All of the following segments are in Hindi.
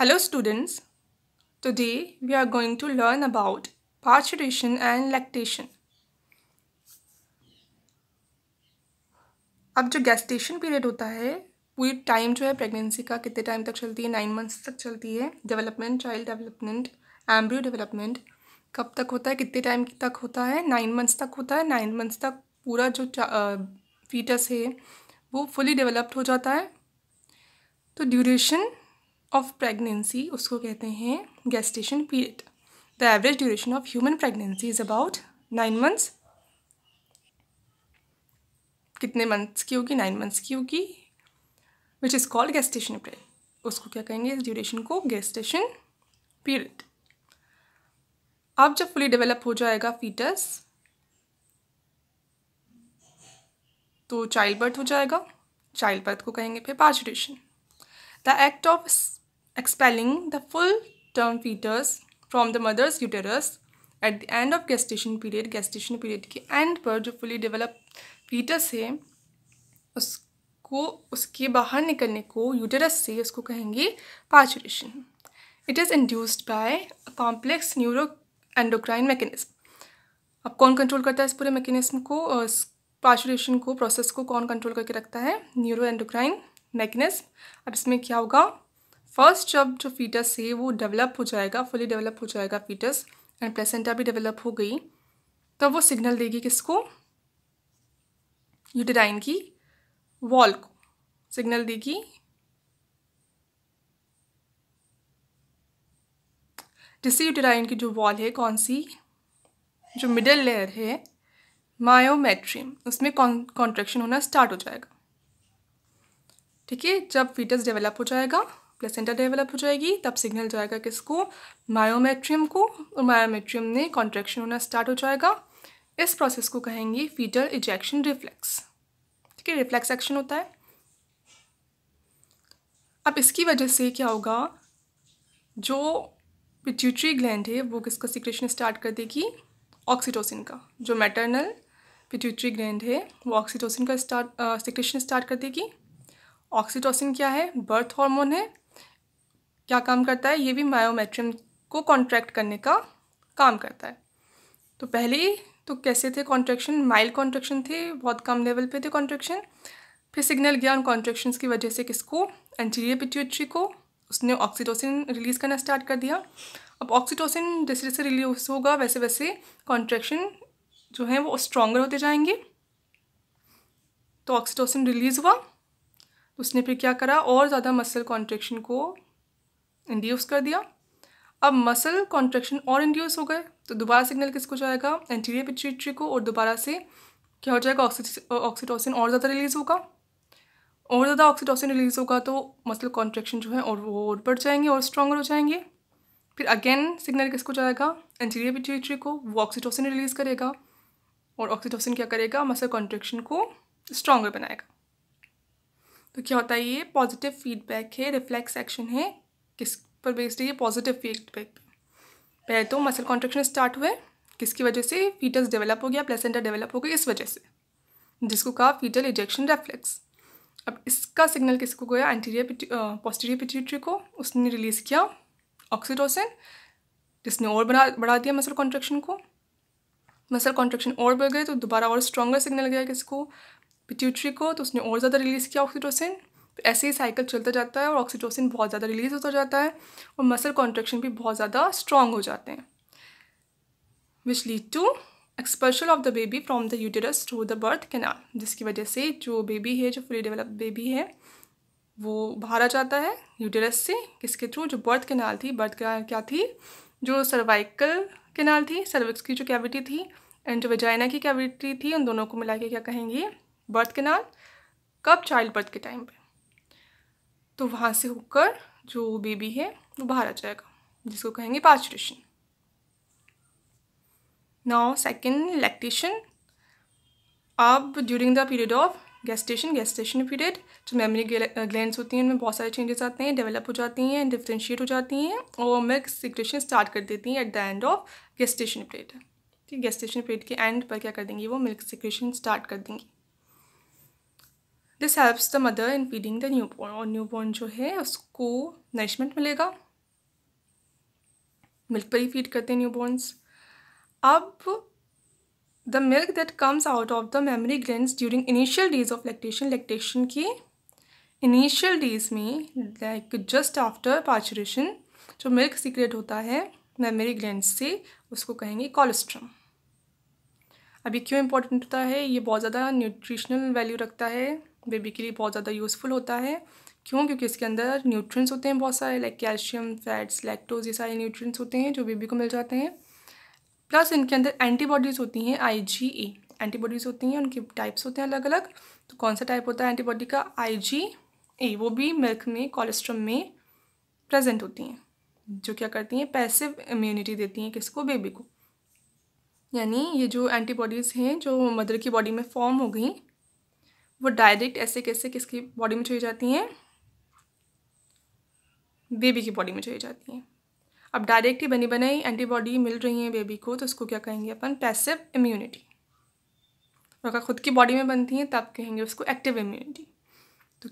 Hello students today we are going to learn about parturition and lactation अब जो gestation पीरियड होता है पूरी टाइम जो है प्रेगनेंसी का कितने टाइम तक चलती है नाइन मंथ्स तक चलती है development child development embryo development कब तक होता है कितने टाइम तक होता है नाइन मंथ्स तक होता है नाइन मंथ्स तक पूरा जो फीटस है वो फुली डेवलप्ड हो जाता है तो ड्यूरेशन ऑफ प्रेगनेंसी उसको कहते हैं gestation period the average duration of human pregnancy is about nine months कितने मंथ्स की होगी नाइन मंथ्स की होगी which is called gestation period उसको क्या कहेंगे इस ड्यूरेशन को गेस्टेशन पीरियड अब जब फुली डेवलप हो जाएगा फीटस तो चाइल्ड बर्थ हो जाएगा चाइल्ड बर्थ को कहेंगे फिर duration the act of expelling the full term fetus from the mother's uterus at the end of gestation period gestation period के एंड पर जो फुली डेवलप फीटस है उसको उसके बाहर निकलने को यूटेरस से उसको कहेंगे parturition it is induced by a complex neuro endocrine mechanism अब कौन कंट्रोल करता है इस पूरे मैकेनिज्म को पाचुरेशन को प्रोसेस को कौन कंट्रोल करके रखता है न्यूरो एंडोक्राइन मैकेनिज्म अब इसमें क्या होगा फर्स्ट जब जो फीटस है वो डेवलप हो जाएगा फुली डेवलप हो जाएगा फीटस एंड प्लेसेंटा भी डेवलप हो गई तो वो सिग्नल देगी किसको यूटेराइन की वॉल को सिग्नल देगी जिससे यूटेराइन की जो वॉल है कौन सी जो मिडल लेयर है मायोमेट्रियम उसमें कॉन्ट्रेक्शन होना स्टार्ट हो जाएगा ठीक है जब फीटस डेवलप हो जाएगा प्लेसेंटा डेवलप हो जाएगी तब सिग्नल जाएगा किसको मायोमेट्रियम को और मायोमेट्रियम ने कॉन्ट्रैक्शन होना स्टार्ट हो जाएगा इस प्रोसेस को कहेंगे फीटल इजेक्शन रिफ्लेक्स ठीक है रिफ्लेक्स एक्शन होता है अब इसकी वजह से क्या होगा जो पिट्यूटरी ग्लैंड है वो किसका सिक्रेशन स्टार्ट कर देगी ऑक्सीटोसिन का जो मैटरनल पिट्यूटरी ग्लैंड है वो ऑक्सीटोसिन का स्टार्ट सिक्रेशन स्टार्ट कर देगी ऑक्सीटोसिन क्या है बर्थ हार्मोन है क्या काम करता है ये भी मायोमेट्रियम को कॉन्ट्रैक्ट करने का काम करता है तो पहले तो कैसे थे कॉन्ट्रेक्शन माइल्ड कॉन्ट्रेक्शन थे बहुत कम लेवल पे थे कॉन्ट्रेक्शन फिर सिग्नल गया उन कॉन्ट्रेक्शन की वजह से किसको एंटीरियर पिट्यूट्री को उसने ऑक्सीटोसिन रिलीज़ करना स्टार्ट कर दिया अब ऑक्सीटोसिन जैसे जैसे रिलीज होगा वैसे वैसे कॉन्ट्रेक्शन जो है वो स्ट्रॉन्गर होते जाएंगे तो ऑक्सीटोसिन रिलीज़ हुआ उसने फिर क्या करा और ज़्यादा मसल कॉन्ट्रेक्शन को इंड्यूस कर दिया अब मसल कॉन्ट्रेक्शन और इंड्यूस हो गए तो दोबारा सिग्नल किसको जाएगा एंटीरियर पिट्यूटरी को और दोबारा से क्या हो जाएगा ऑक्सीटोसिन और ज़्यादा रिलीज़ होगा और ज़्यादा ऑक्सीटोसिन रिलीज़ होगा तो मसल कॉन्ट्रेक्शन जो है और वो और बढ़ जाएंगे और स्ट्रॉगर हो जाएंगे फिर अगेन सिग्नल किसको जाएगा एंटीरियर पिट्यूटरी को वो ऑक्सीटोसिन रिलीज़ करेगा और ऑक्सीटोसिन क्या करेगा मसल कॉन्ट्रेक्शन को स्ट्रॉगर बनाएगा तो क्या होता है ये पॉजिटिव फीडबैक है रिफ्लेक्स एक्शन है किस पर बेस्ड है ये पॉजिटिव फीडबैक पहले तो मसल कॉन्ट्रेक्शन स्टार्ट हुए किसकी वजह से फीटस डेवलप हो गया प्लेसेंटा डेवलप हो गया इस वजह से जिसको कहा फीटल इजेक्शन रेफ्लेक्स अब इसका सिग्नल किसको गया एंटीरियर पोस्टीरियर पिट्यूटरी को उसने रिलीज़ किया ऑक्सीटोसिन जिसने और बढ़ा बढ़ा दिया मसल कॉन्ट्रेक्शन को मसल कॉन्ट्रेक्शन और बढ़ गए तो दोबारा और स्ट्रॉगर सिग्नल गया किसको पिट्यूटरी को तो उसने और ज़्यादा रिलीज़ किया ऑक्सीटोसिन ऐसे ही साइकिल चलता जाता है और ऑक्सीटोसिन बहुत ज़्यादा रिलीज़ होता जाता है और मसल कॉन्ट्रेक्शन भी बहुत ज़्यादा स्ट्रॉन्ग हो जाते हैं which lead to expulsion of the baby from the uterus to the birth canal जिसकी वजह से जो बेबी है जो फुली डेवलप बेबी है वो बाहर आ जाता है यूटेरस से किसके थ्रू जो बर्थ कैनाल थी बर्थ कैनाल क्या थी जो सर्वाइकल कैनाल थी सर्विक्स की जो कैविटी थी एंड जो वेजाइना की कैविटी थी उन दोनों को मिला के क्या कहेंगे बर्थ कैनाल कब चाइल्ड बर्थ के टाइम पे तो वहाँ से होकर जो बेबी है वो बाहर आ जाएगा जिसको कहेंगे पास्चुरेशन नाउ सेकेंड लैक्टेशन अब during the period of gestation gestation period जो मेमोरी ग्लैंड्स होती हैं उनमें बहुत सारे चेंजेस आते हैं डेवलप हो जाती हैं डिफ्रेंशिएट हो जाती हैं और मिल्क सिक्रेशन स्टार्ट कर देती हैं at the end of gestation period ठीक गेस्टेशन पीरियड के एंड पर क्या कर देंगी वो मिल्क सिक्रेशन स्टार्ट कर देंगी this helps the mother in feeding the newborn और न्यू बॉर्न जो है उसको नरिशमेंट मिलेगा मिल्क पर ही फीड करते हैं न्यू बॉर्नस अब the milk that comes out of the mammary gland during initial days of lactation lactation के इनिशियल डेज में लाइक जस्ट आफ्टर पाचुरेशन जो मिल्क सीक्रेट होता है मेमरी ग्लैंड से उसको कहेंगे कोलेस्ट्रम अब ये क्यों इंपॉर्टेंट होता है ये बहुत ज़्यादा न्यूट्रिशनल वैल्यू रखता है बेबी के लिए बहुत ज़्यादा यूज़फुल होता है क्यों क्योंकि इसके अंदर न्यूट्रिएंट्स होते हैं बहुत सारे लाइक कैल्शियम फैट्स लैक्टोज ये सारे न्यूट्रिएंट्स होते हैं जो बेबी को मिल जाते हैं प्लस इनके अंदर एंटीबॉडीज़ होती हैं आईजीए एंटीबॉडीज़ e. होती हैं उनके टाइप्स होते हैं अलग अलग तो कौन सा टाइप होता है एंटीबॉडी का आई e. वो भी मिल्क में कोलेस्ट्रम में प्रजेंट होती हैं जो क्या करती हैं पैसिव इम्यूनिटी देती हैं किसको बेबी को यानी ये जो एंटीबॉडीज़ हैं जो मदर की बॉडी में फॉर्म हो गई वो डायरेक्ट ऐसे कैसे किसकी बॉडी में चली जाती हैं बेबी की बॉडी में चली जाती हैं अब डायरेक्ट ही बनी बनाई एंटीबॉडी मिल रही हैं बेबी को तो उसको क्या कहेंगे अपन पैसिव इम्यूनिटी और अगर खुद की बॉडी में बनती हैं तब कहेंगे उसको एक्टिव इम्यूनिटी तो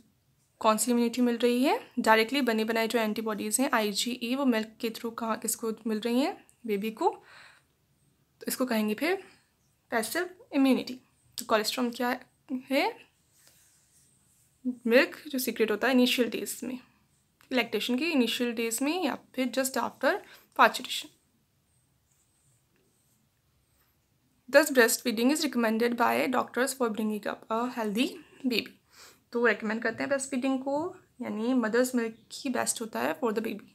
कौन सी इम्यूनिटी मिल रही है डायरेक्टली बनी बनाई जो एंटीबॉडीज़ हैं आई e, वो मिल्क के थ्रू कहाँ किसको मिल रही हैं बेबी को तो इसको कहेंगे फिर पैसिव इम्यूनिटी तो कोलेस्ट्रॉम क्या है मिल्क जो सीक्रेट होता है इनिशियल डेज में लैक्टेशन के इनिशियल डेज में या फिर just after parturition this breast feeding is recommended by doctors for bringing up a healthy baby तो रिकमेंड करते हैं ब्रेस्ट फीडिंग को यानी मदर्स मिल्क ही बेस्ट होता है फॉर द बेबी